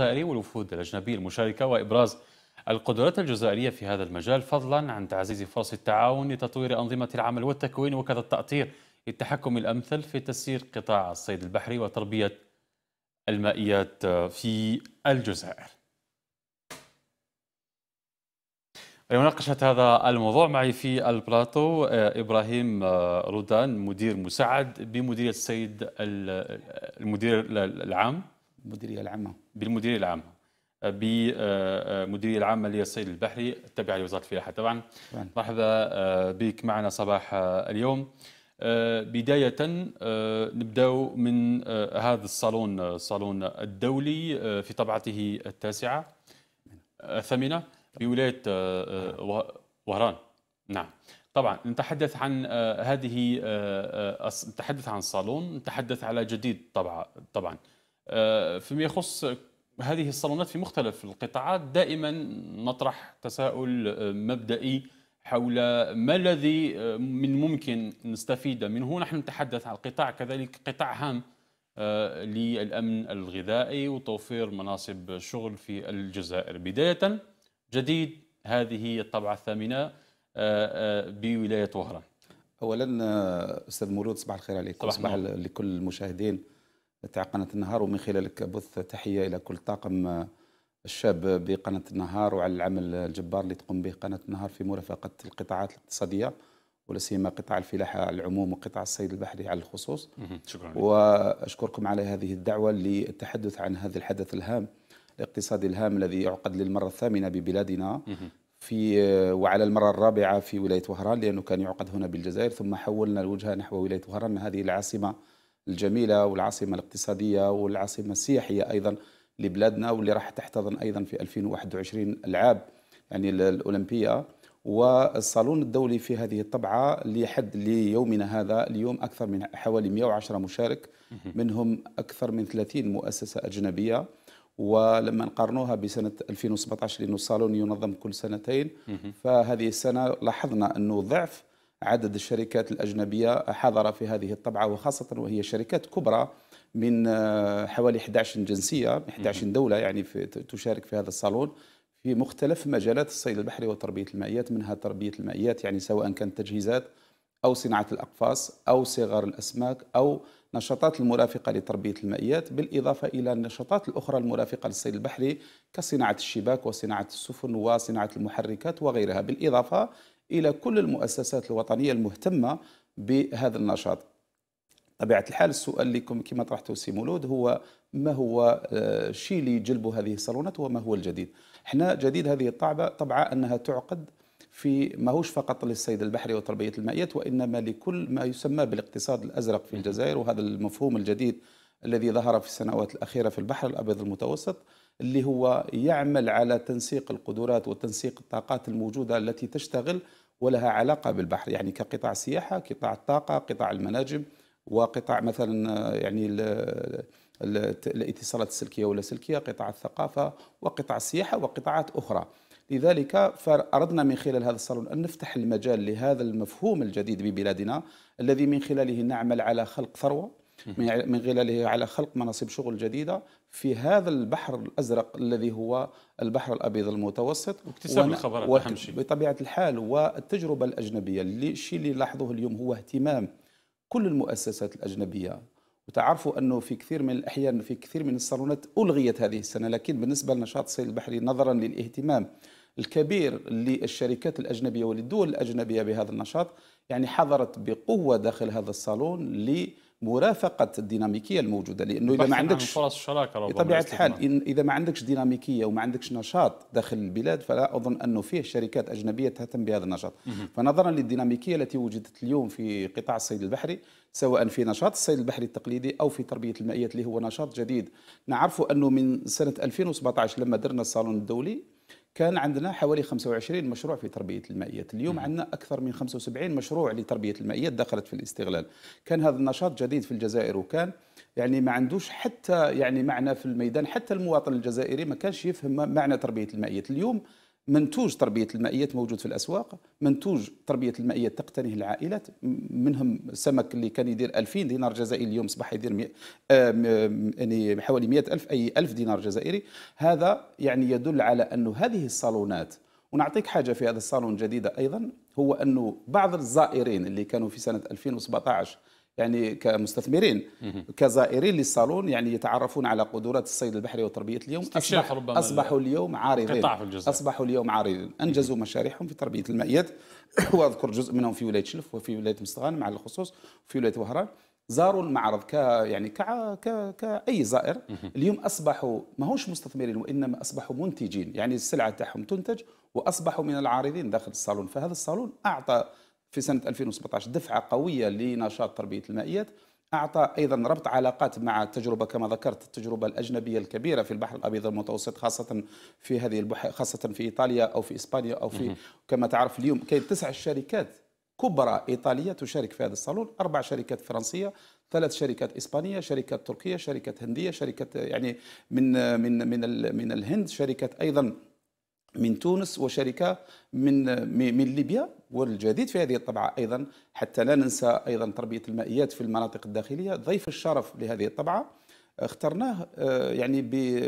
الجزائري والوفود الأجنبي المشاركة وإبراز القدرات الجزائرية في هذا المجال فضلا عن تعزيز فرص التعاون لتطوير أنظمة العمل والتكوين وكذا التأطير للتحكم الأمثل في تسيير قطاع الصيد البحري وتربية المائيات في الجزائر لمناقشة هذا الموضوع معي في البلاطو إبراهيم رودان مدير مساعد بمديرية السيد المدير العام المديريه العامه بالمديريه العامه آه، بمديرية آه، آه، العامه للصيد البحري التابعه لوزاره الفلاحه طبعا مرحبا بك معنا صباح اليوم بداية نبدأ من هذا الصالون الصالون الدولي في طبعته التاسعة الثامنة بولاية وهران نعم طبعا نتحدث عن هذه نتحدث عن الصالون نتحدث على جديد طبعا طبعا آه، فيما يخص هذه الصالونات في مختلف القطاعات دائما نطرح تساؤل آه، مبدئي حول ما الذي آه، من ممكن نستفيد منه نحن نتحدث عن القطاع كذلك قطاع هام للأمن الغذائي وتوفير مناصب شغل في الجزائر بداية جديد هذه هي الطبعة الثامنة بولاية وهران أولا أستاذ مرود صباح الخير عليكم صباح, صباح لكل المشاهدين تاع قناة النهار ومن خلالك بث تحية إلى كل طاقم الشاب بقناة النهار وعلى العمل الجبار اللي تقوم به قناة النهار في مرافقة القطاعات الاقتصادية ولا سيما قطاع الفلاحة على العموم وقطاع الصيد البحري على الخصوص شكرا وأشكركم على هذه الدعوة للتحدث عن هذا الحدث الهام الاقتصادي الهام الذي يعقد للمرة الثامنة ببلادنا في وعلى المرة الرابعة في ولاية وهران لأنه كان يعقد هنا بالجزائر ثم حولنا الوجهة نحو ولاية وهران هذه العاصمة الجميله والعاصمه الاقتصاديه والعاصمه السياحيه ايضا لبلادنا واللي راح تحتضن ايضا في 2021 العاب يعني الاولمبيه والصالون الدولي في هذه الطبعه لحد ليومنا هذا اليوم اكثر من حوالي 110 مشارك منهم اكثر من 30 مؤسسه اجنبيه ولما نقارنوها بسنة 2017 لأنه الصالون ينظم كل سنتين فهذه السنة لاحظنا أنه ضعف عدد الشركات الأجنبية حضر في هذه الطبعة وخاصة وهي شركات كبرى من آه، حوالي 11 جنسية 11 دولة يعني في تشارك في هذا الصالون في مختلف مجالات الصيد البحري وتربية المائيات منها تربية المائيات يعني سواء كانت تجهيزات أو صناعة الأقفاص أو صغار الأسماك أو نشاطات المرافقة لتربية المائيات بالإضافة إلى النشاطات الأخرى المرافقة للصيد البحري كصناعة الشباك وصناعة السفن وصناعة المحركات وغيرها بالإضافة إلى كل المؤسسات الوطنية المهتمة بهذا النشاط طبيعة الحال السؤال اللي كما طرحته سي مولود هو ما هو الشيء آه، اللي جلبوا هذه الصالونات وما هو الجديد احنا جديد هذه الطعبه طبعا أنها تعقد في ماهوش فقط للصيد البحري وتربية المائيات وإنما لكل ما يسمى بالاقتصاد الأزرق في الجزائر وهذا المفهوم الجديد الذي ظهر في السنوات الأخيرة في البحر الأبيض المتوسط اللي هو يعمل على تنسيق القدرات وتنسيق الطاقات الموجودة التي تشتغل ولها علاقة بالبحر يعني كقطاع السياحة قطاع الطاقة قطاع المناجم وقطاع مثلا يعني الاتصالات السلكية ولا سلكية قطاع الثقافة وقطاع السياحة وقطاعات أخرى لذلك فأردنا من خلال هذا الصالون أن نفتح المجال لهذا المفهوم الجديد ببلادنا الذي من خلاله نعمل على خلق ثروة من خلاله على خلق مناصب شغل جديدة في هذا البحر الأزرق الذي هو البحر الأبيض المتوسط واكتساب الخبرات وأهم شيء بطبيعة الحال والتجربة الأجنبية اللي الشيء اللي لاحظوه اليوم هو اهتمام كل المؤسسات الأجنبية وتعرفوا أنه في كثير من الأحيان في كثير من الصالونات ألغيت هذه السنة لكن بالنسبة لنشاط الصيد البحري نظرا للاهتمام الكبير للشركات الأجنبية وللدول الأجنبية بهذا النشاط يعني حضرت بقوة داخل هذا الصالون لي مرافقه الديناميكيه الموجوده لانه اذا ما عندكش فرص الشراكه بطبيعه الحال اذا ما عندكش ديناميكيه وما عندكش نشاط داخل البلاد فلا اظن انه فيه شركات اجنبيه تهتم بهذا النشاط فنظرا للديناميكيه التي وجدت اليوم في قطاع الصيد البحري سواء في نشاط الصيد البحري التقليدي او في تربيه المائيات اللي هو نشاط جديد نعرف انه من سنه 2017 لما درنا الصالون الدولي كان عندنا حوالي 25 مشروع في تربية المائيات اليوم عندنا أكثر من 75 مشروع لتربية المائيات دخلت في الاستغلال كان هذا النشاط جديد في الجزائر وكان يعني ما عندوش حتى يعني معنى في الميدان حتى المواطن الجزائري ما كانش يفهم معنى تربية المائيات اليوم منتوج تربيه المائيات موجود في الاسواق منتوج تربيه المائيات تقتنيه العائلات منهم السمك اللي كان يدير 2000 دينار جزائري اليوم اصبح يدير مي... آه، يعني حوالي 100000 اي 1000 دينار جزائري هذا يعني يدل على انه هذه الصالونات ونعطيك حاجة في هذا الصالون جديدة أيضا هو أنه بعض الزائرين اللي كانوا في سنة 2017 يعني كمستثمرين كزائرين للصالون يعني يتعرفون على قدرات الصيد البحري وتربيه اليوم أصبح ربما اصبحوا اليوم عارضين اصبحوا اليوم عارضين انجزوا مشاريعهم في تربيه المائيات واذكر جزء منهم في ولايه شلف وفي ولايه مستغانم على الخصوص وفي ولايه وهران زاروا المعرض ك يعني ك ك كاي زائر اليوم اصبحوا ماهوش مستثمرين وانما اصبحوا منتجين يعني السلعه تاعهم تنتج واصبحوا من العارضين داخل الصالون فهذا الصالون اعطى في سنة 2017 دفعة قوية لنشاط تربية المائيات أعطى أيضا ربط علاقات مع التجربة كما ذكرت التجربة الأجنبية الكبيرة في البحر الأبيض المتوسط خاصة في هذه البحر خاصة في إيطاليا أو في إسبانيا أو في كما تعرف اليوم كاين تسع شركات كبرى إيطالية تشارك في هذا الصالون أربع شركات فرنسية ثلاث شركات إسبانية شركة تركية شركة هندية شركة يعني من من من من الهند شركة أيضا من تونس وشركه من من ليبيا والجديد في هذه الطبعه ايضا حتى لا ننسى ايضا تربيه المائيات في المناطق الداخليه ضيف الشرف لهذه الطبعه اخترناه آه، يعني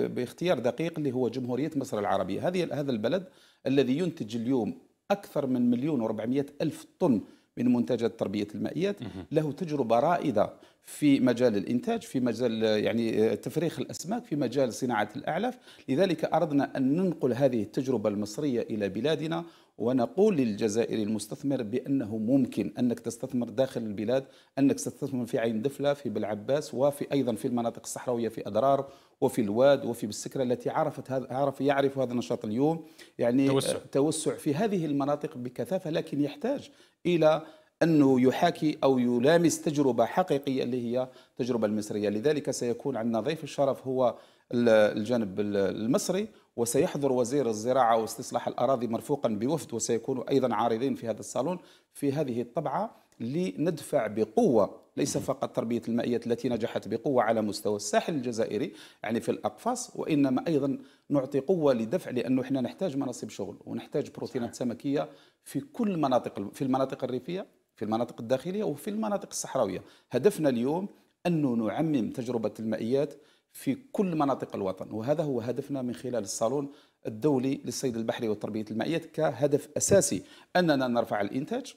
باختيار دقيق اللي هو جمهوريه مصر العربيه هذه هذا البلد الذي ينتج اليوم اكثر من مليون و ألف طن من منتجات تربيه المائيات له تجربه رائده في مجال الانتاج في مجال يعني تفريخ الاسماك في مجال صناعه الاعلاف لذلك اردنا ان ننقل هذه التجربه المصريه الى بلادنا ونقول للجزائري المستثمر بأنه ممكن أنك تستثمر داخل البلاد أنك تستثمر في عين دفلة في بالعباس وفي أيضا في المناطق الصحراوية في أضرار وفي الواد وفي بالسكرة التي عرفت هذا عرف يعرف هذا النشاط اليوم يعني توسع. آه، توسع في هذه المناطق بكثافة لكن يحتاج إلى أنه يحاكي أو يلامس تجربة حقيقية اللي هي التجربة المصرية لذلك سيكون عندنا ضيف الشرف هو الجانب المصري وسيحضر وزير الزراعة واستصلاح الأراضي مرفوقا بوفد وسيكونوا أيضا عارضين في هذا الصالون في هذه الطبعة لندفع بقوة ليس فقط تربية المائيات التي نجحت بقوة على مستوى الساحل الجزائري يعني في الأقفاص وإنما أيضا نعطي قوة لدفع لأنه إحنا نحتاج مناصب شغل ونحتاج بروتينات سمكية في كل مناطق في المناطق الريفية في المناطق الداخلية وفي المناطق الصحراوية هدفنا اليوم أنه نعمم تجربة المائيات في كل مناطق الوطن وهذا هو هدفنا من خلال الصالون الدولي للصيد البحري والتربية المائية كهدف أساسي أننا نرفع الإنتاج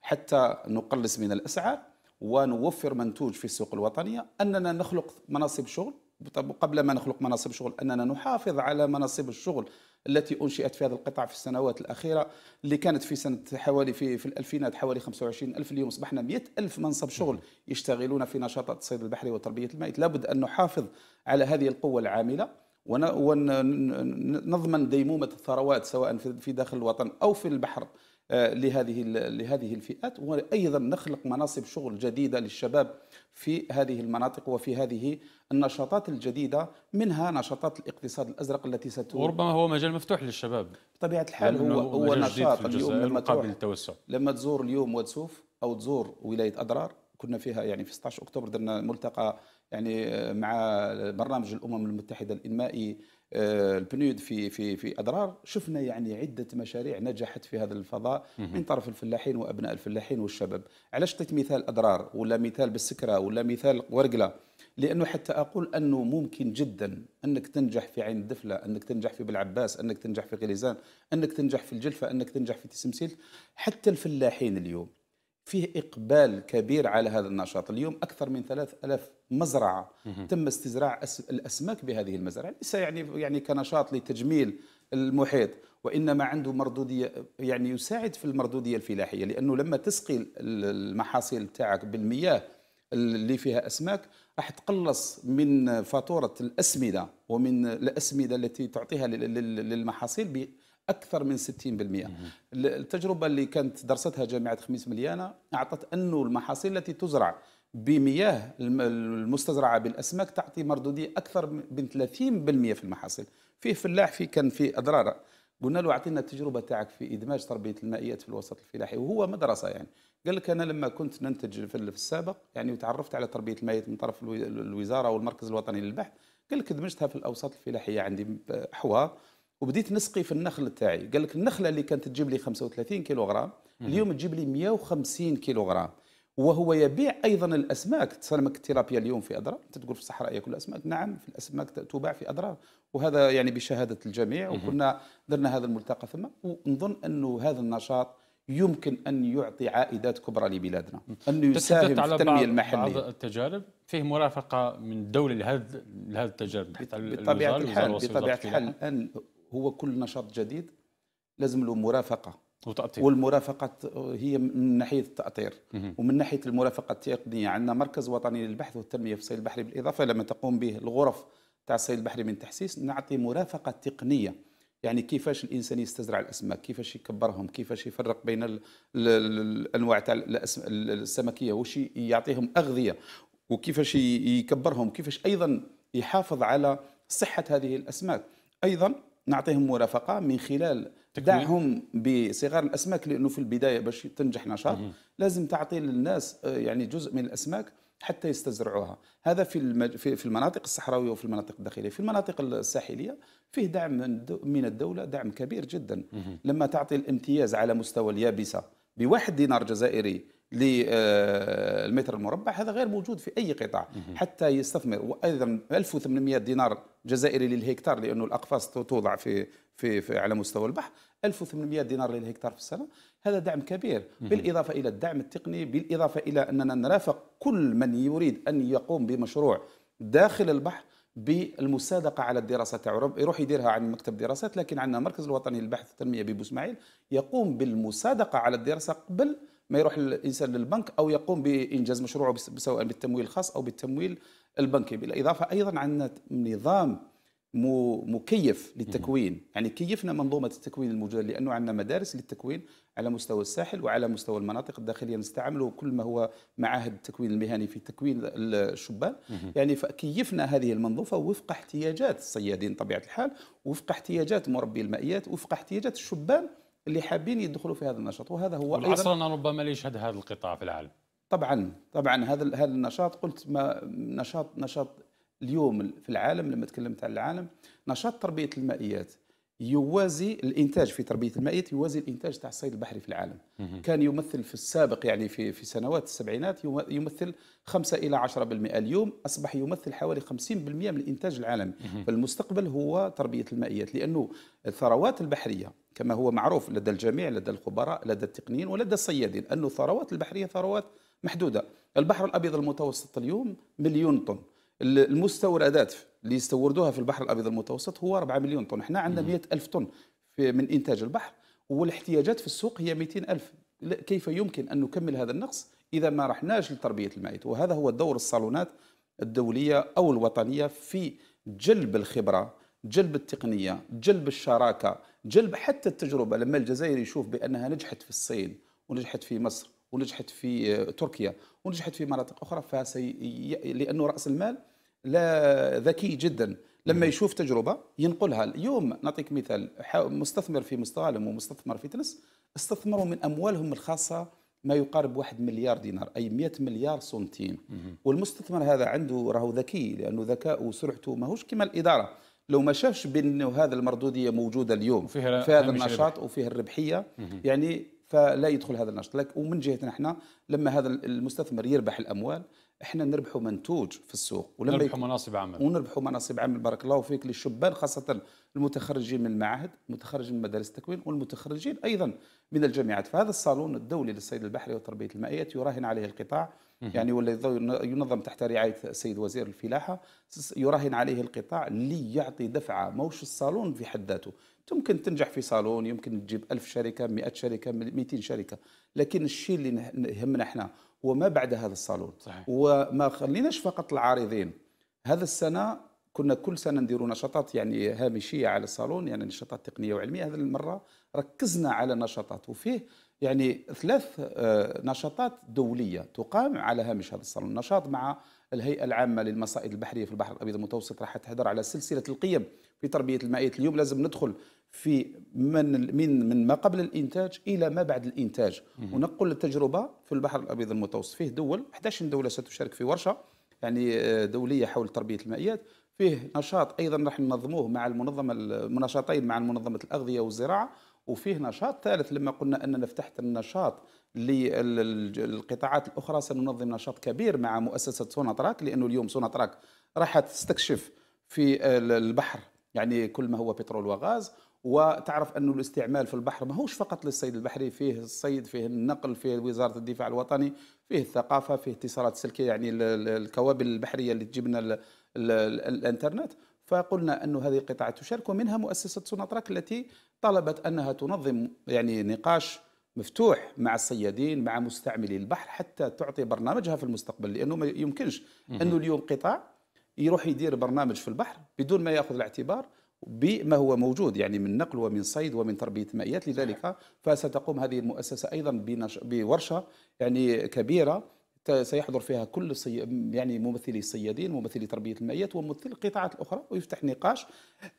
حتى نقلص من الأسعار ونوفر منتوج في السوق الوطنية أننا نخلق مناصب شغل قبل ما نخلق مناصب شغل أننا نحافظ على مناصب الشغل التي انشئت في هذا القطاع في السنوات الاخيره اللي كانت في سنه حوالي في في الالفينات حوالي 25 الف اليوم اصبحنا 100 الف منصب شغل يشتغلون في نشاطات الصيد البحري وتربيه المائت لابد ان نحافظ على هذه القوه العامله ونضمن ديمومه الثروات سواء في داخل الوطن او في البحر آه، لهذه لهذه الفئات وايضا نخلق مناصب شغل جديده للشباب في هذه المناطق وفي هذه النشاطات الجديده منها نشاطات الاقتصاد الازرق التي ست وربما هو مجال مفتوح للشباب بطبيعه الحال هو هو نشاط اليوم لما تروح للتوسع لما تزور اليوم وتسوف او تزور ولايه اضرار كنا فيها يعني في 16 اكتوبر درنا ملتقى يعني آه، مع برنامج الامم المتحده الانمائي آه، البنود في في في اضرار شفنا يعني عده مشاريع نجحت في هذا الفضاء من طرف الفلاحين وابناء الفلاحين والشباب علاش عطيت مثال اضرار ولا مثال بالسكره ولا مثال ورقله لانه حتى اقول انه ممكن جدا انك تنجح في عين الدفله انك تنجح في بالعباس انك تنجح في غليزان انك تنجح في الجلفه انك تنجح في تسمسيل حتى الفلاحين اليوم فيه اقبال كبير على هذا النشاط اليوم اكثر من 3000 مزرعه تم استزراع الاسماك بهذه المزرعه ليس يعني يعني كنشاط لتجميل المحيط وانما عنده مردوديه يعني يساعد في المردوديه الفلاحيه لانه لما تسقي المحاصيل تاعك بالمياه اللي فيها اسماك راح تقلص من فاتوره الاسمده ومن الاسمده التي تعطيها للمحاصيل باكثر من 60% التجربه اللي كانت درستها جامعه خميس مليانه اعطت انه المحاصيل التي تزرع بمياه المستزرعه بالاسماك تعطي مردوديه اكثر من 30% في المحاصيل فيه فلاح في كان في اضرار قلنا له اعطينا التجربه تاعك في ادماج تربيه المائيات في الوسط الفلاحي وهو مدرسه يعني قال لك انا لما كنت ننتج في السابق يعني وتعرفت على تربيه المائيات من طرف الوزاره والمركز الوطني للبحث قال لك دمجتها في الاوساط الفلاحيه عندي حوار وبديت نسقي في النخل تاعي قال لك النخله اللي كانت تجيب لي 35 كيلوغرام اليوم تجيب لي 150 كيلوغرام وهو يبيع ايضا الاسماك تسلمك التيرابيا اليوم في اضرار انت تقول في الصحراء ياكل الاسماك نعم في الاسماك تباع في اضرار وهذا يعني بشهاده الجميع وكنا درنا هذا الملتقى ثم ونظن انه هذا النشاط يمكن ان يعطي عائدات كبرى لبلادنا انه يساهم في التنميه بعض المحليه بعض التجارب فيه مرافقه من الدوله لهذا لهذا التجارب بطبيعه الحال بطبيعه الحال الان هو كل نشاط جديد لازم له مرافقه وتأطير والمرافقة هي من ناحية التأطير ومن ناحية المرافقة التقنية عندنا مركز وطني للبحث والتنمية في الصيد البحري بالإضافة لما تقوم به الغرف تاع الصيد البحري من تحسيس نعطي مرافقة تقنية يعني كيفاش الانسان يستزرع الاسماك كيفاش يكبرهم كيفاش يفرق بين الانواع تاع السمكيه وش يعطيهم اغذيه وكيفاش يكبرهم كيفاش ايضا يحافظ على صحه هذه الاسماك ايضا نعطيهم مرافقه من خلال دعهم بصغار الاسماك لانه في البدايه باش تنجح نشاط لازم تعطي للناس آه، يعني جزء من الاسماك حتى يستزرعوها هذا في المج... في المناطق الصحراويه وفي المناطق الداخليه في المناطق الساحليه فيه دعم من, من الدوله دعم كبير جدا لما تعطي الامتياز على مستوى اليابسه بواحد دينار جزائري للمتر آه، المربع هذا غير موجود في اي قطاع حتى يستثمر وايضا 1800 دينار جزائري للهكتار لانه الاقفاص توضع في في, في على مستوى البحر 1800 دينار للهكتار في السنه هذا دعم كبير بالاضافه الى الدعم التقني بالاضافه الى اننا نرافق كل من يريد ان يقوم بمشروع داخل البحر بالمصادقه على الدراسه تاعو يروح يديرها عن مكتب دراسات لكن عندنا المركز الوطني للبحث والتنميه ببو اسماعيل يقوم بالمصادقه على الدراسه قبل ما يروح الانسان للبنك او يقوم بانجاز مشروعه سواء بالتمويل الخاص او بالتمويل البنكي بالاضافه ايضا عندنا نظام مكيف للتكوين يعني كيفنا منظومه التكوين الموجوده لانه عندنا مدارس للتكوين على مستوى الساحل وعلى مستوى المناطق الداخليه نستعمله كل ما هو معاهد التكوين المهني في تكوين الشبان يعني فكيفنا هذه المنظومه وفق احتياجات الصيادين طبيعه الحال وفق احتياجات مربي المائيات وفق احتياجات الشبان اللي حابين يدخلوا في هذا النشاط وهذا هو اصلا ربما ليشهد هذا القطاع في العالم طبعا طبعا هذا هذا النشاط قلت ما نشاط نشاط اليوم في العالم لما تكلمت عن العالم نشاط تربيه المائيات يوازي الانتاج في تربيه المائيات يوازي الانتاج تاع الصيد البحري في العالم مم. كان يمثل في السابق يعني في في سنوات السبعينات يمثل 5 الى 10% اليوم اصبح يمثل حوالي 50% من الانتاج العالمي فالمستقبل هو تربيه المائيات لانه الثروات البحريه كما هو معروف لدى الجميع لدى الخبراء لدى التقنيين ولدى الصيادين انه الثروات البحريه ثروات محدوده البحر الابيض المتوسط اليوم مليون طن المستوردات اللي يستوردوها في البحر الابيض المتوسط هو 4 مليون طن احنا عندنا 100 الف طن من انتاج البحر والاحتياجات في السوق هي 200 الف كيف يمكن ان نكمل هذا النقص اذا ما رحناش لتربيه الميت وهذا هو دور الصالونات الدوليه او الوطنيه في جلب الخبره جلب التقنيه جلب الشراكه جلب حتى التجربه لما الجزائر يشوف بانها نجحت في الصين ونجحت في مصر ونجحت في آه، تركيا ونجحت في مناطق اخرى فسي لانه راس المال لا ذكي جدا لما يشوف تجربه ينقلها اليوم نعطيك مثال مستثمر في مستغالم ومستثمر في تنس استثمروا من اموالهم الخاصه ما يقارب واحد مليار دينار اي 100 مليار سنتيم والمستثمر هذا عنده راهو ذكي لانه ذكاءه وسرعته ماهوش كما الاداره لو ما شافش بانه هذا المردوديه موجوده اليوم في هذا النشاط وفيه الربحيه يعني فلا يدخل هذا النشاط لك ومن جهتنا احنا لما هذا المستثمر يربح الاموال احنا نربحوا منتوج في السوق ولما نربحوا مناصب عمل ونربحوا مناصب عمل بارك الله فيك للشبان خاصه المتخرجين من المعاهد المتخرجين من مدارس التكوين والمتخرجين ايضا من الجامعات فهذا الصالون الدولي للصيد البحري وتربيه المائيات يراهن عليه القطاع يعني والذي ينظم تحت رعايه السيد وزير الفلاحه يراهن عليه القطاع ليعطي دفعه موش الصالون في حد ذاته يمكن تنجح في صالون يمكن تجيب ألف شركة 100 شركة 200 شركة لكن الشيء اللي يهمنا احنا هو ما بعد هذا الصالون صحيح. وما خليناش فقط العارضين هذا السنة كنا كل سنة نديروا نشاطات يعني هامشية على الصالون يعني نشاطات تقنية وعلمية هذه المرة ركزنا على نشاطات وفيه يعني ثلاث آه، نشاطات دولية تقام على هامش هذا الصالون نشاط مع الهيئة العامة للمصائد البحرية في البحر الأبيض المتوسط راح تهدر على سلسلة القيم في تربية المائية اليوم لازم ندخل في من من من ما قبل الانتاج الى ما بعد الانتاج ونقل التجربه في البحر الابيض المتوسط فيه دول 11 دوله ستشارك في ورشه يعني آه، دوليه حول تربيه المائيات فيه نشاط ايضا راح ننظموه مع المنظمه نشاطين مع منظمه الاغذيه والزراعه وفيه نشاط ثالث لما قلنا اننا فتحت النشاط للقطاعات الاخرى سننظم نشاط كبير مع مؤسسه سوناتراك لانه اليوم سوناتراك راح تستكشف في البحر يعني كل ما هو بترول وغاز وتعرف أن الاستعمال في البحر ما هوش فقط للصيد البحري فيه الصيد فيه النقل فيه وزارة الدفاع الوطني فيه الثقافة فيه اتصالات سلكية يعني الكوابل البحرية اللي تجيب لنا الانترنت فقلنا أن هذه قطاع تشارك ومنها مؤسسة سوناطراك التي طلبت أنها تنظم يعني نقاش مفتوح مع الصيادين مع مستعملي البحر حتى تعطي برنامجها في المستقبل لأنه ما يمكنش أنه اليوم قطاع يروح يدير برنامج في البحر بدون ما ياخذ الاعتبار بما هو موجود يعني من نقل ومن صيد ومن تربيه مائيات لذلك فستقوم هذه المؤسسه ايضا بنش... بورشه يعني كبيره سيحضر فيها كل الصي... يعني ممثلي الصيادين ممثلي تربيه المائيات وممثلي القطاعات الاخرى ويفتح نقاش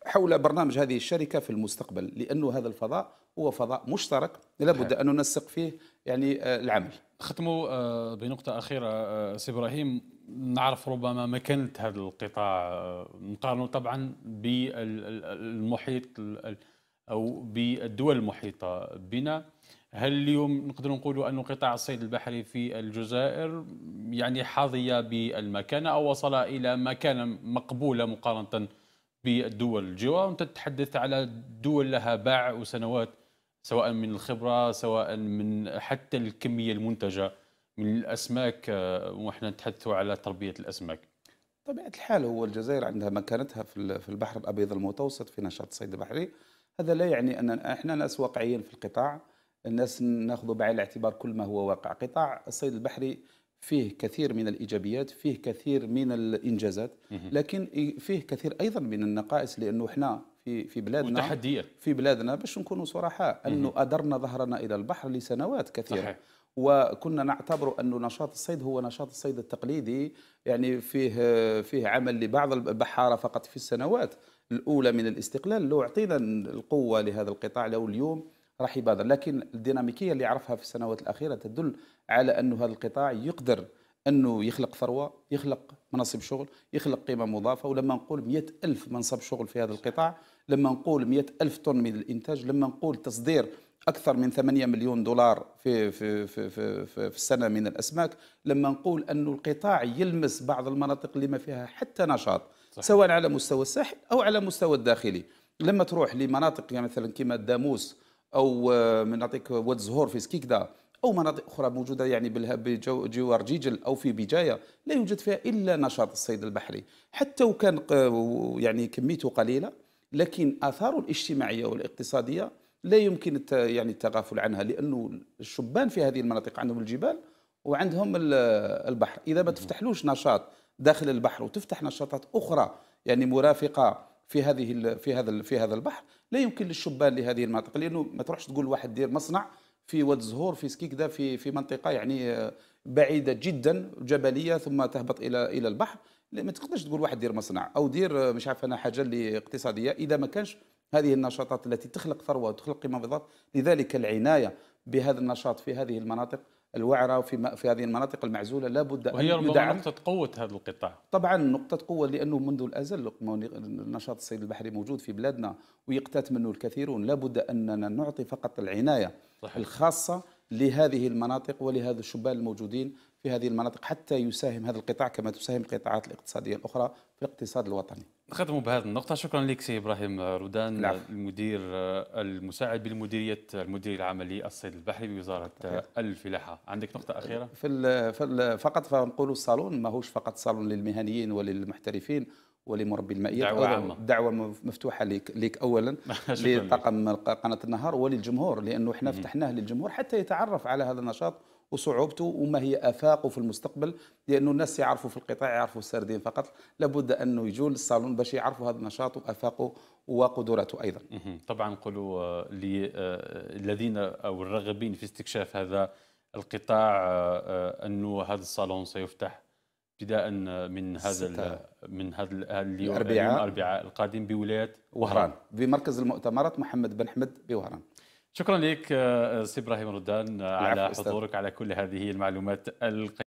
حول برنامج هذه الشركه في المستقبل لانه هذا الفضاء هو فضاء مشترك لابد ان ننسق فيه يعني آه، العمل ختموا آه، بنقطه اخيره آه، سي ابراهيم نعرف ربما مكانة هذا القطاع آه، نقارنه طبعا بالمحيط أو بالدول المحيطة بنا هل اليوم نقدر نقول أن قطاع الصيد البحري في الجزائر يعني حظي بالمكانة أو وصل إلى مكانة مقبولة مقارنة بالدول الجوار وأنت تتحدث على دول لها باع وسنوات سواء من الخبرة سواء من حتى الكمية المنتجة من الاسماك آه، واحنا نتحدثوا على تربيه الاسماك طبيعه الحال هو الجزائر عندها مكانتها في البحر الابيض المتوسط في نشاط الصيد البحري هذا لا يعني اننا احنا ناس واقعيين في القطاع الناس ناخذ بعين الاعتبار كل ما هو واقع قطاع الصيد البحري فيه كثير من الايجابيات فيه كثير من الانجازات لكن فيه كثير ايضا من النقائص لانه احنا في في بلادنا في بلادنا باش نكونوا صراحه انه ادرنا ظهرنا الى البحر لسنوات كثيره صحيح. وكنا نعتبر أن نشاط الصيد هو نشاط الصيد التقليدي يعني فيه فيه عمل لبعض البحارة فقط في السنوات الأولى من الاستقلال لو أعطينا القوة لهذا القطاع لو اليوم راح يبادر لكن الديناميكية اللي عرفها في السنوات الأخيرة تدل على أن هذا القطاع يقدر أنه يخلق ثروة يخلق مناصب شغل يخلق قيمة مضافة ولما نقول مئة ألف منصب شغل في هذا القطاع لما نقول مئة ألف طن من الإنتاج لما نقول تصدير اكثر من 8 مليون دولار في في في في, في, في السنه من الاسماك لما نقول أن القطاع يلمس بعض المناطق اللي ما فيها حتى نشاط صحيح. سواء على مستوى الساحل او على مستوى الداخلي لما تروح لمناطق يعني مثلا كما الداموس او آه، من نعطيك واد زهور في سكيكدا او مناطق اخرى موجوده يعني بجوار جيجل او في بجايه لا يوجد فيها الا نشاط الصيد البحري حتى وكان يعني كميته قليله لكن اثاره الاجتماعيه والاقتصاديه لا يمكن يعني التغافل عنها لانه الشبان في هذه المناطق عندهم الجبال وعندهم البحر اذا ما تفتحلوش نشاط داخل البحر وتفتح نشاطات اخرى يعني مرافقه في هذه في هذا في هذا البحر لا يمكن للشبان لهذه المناطق لانه ما تروحش تقول واحد دير مصنع في واد زهور في سكيكدا في في منطقه يعني آه، بعيده جدا جبليه ثم تهبط الى الى البحر ما تقدرش تقول واحد دير مصنع او دير آه، مش عارف انا حاجه اللي اقتصاديه اذا ما كانش هذه النشاطات التي تخلق ثروة وتخلق قيمة بالضبط لذلك العناية بهذا النشاط في هذه المناطق الوعره وفي في هذه المناطق المعزوله لابد ان وهي يدعم. نقطه قوه هذا القطاع طبعا نقطه قوه لانه منذ الازل نشاط الصيد البحري موجود في بلادنا ويقتات منه الكثيرون لابد اننا نعطي فقط العنايه صحيح. الخاصه لهذه المناطق ولهذا الشبان الموجودين في هذه المناطق حتى يساهم هذا القطاع كما تساهم القطاعات الاقتصاديه الاخرى في الاقتصاد الوطني نختم بهذه النقطة شكرا لك سي إبراهيم رودان نعم. المدير المساعد بالمديرية المدير العام للصيد البحري بوزارة الفلاحة عندك نقطة أخيرة؟ في في فقط فنقول الصالون ماهوش فقط صالون للمهنيين وللمحترفين ولمربي المائية دعوة عامة دعوة مفتوحة ليك, لك أولا لطاقم قناة النهار وللجمهور لأنه احنا فتحناه للجمهور حتى يتعرف على هذا النشاط وصعوبته وما هي افاقه في المستقبل لانه الناس يعرفوا في القطاع يعرفوا السردين فقط لابد انه يجوا للصالون باش يعرفوا هذا النشاط وافاقه وقدراته ايضا. طبعا نقولوا آه، للذين آه، او الراغبين في استكشاف هذا القطاع آه، انه هذا الصالون سيفتح ابتداء من هذا من هذا اليوم الاربعاء القادم بولايه وهران بمركز المؤتمرات محمد بن حمد بوهران شكرا لك آه، آه، سي ابراهيم ردان آه، على حضورك على كل هذه المعلومات القيمة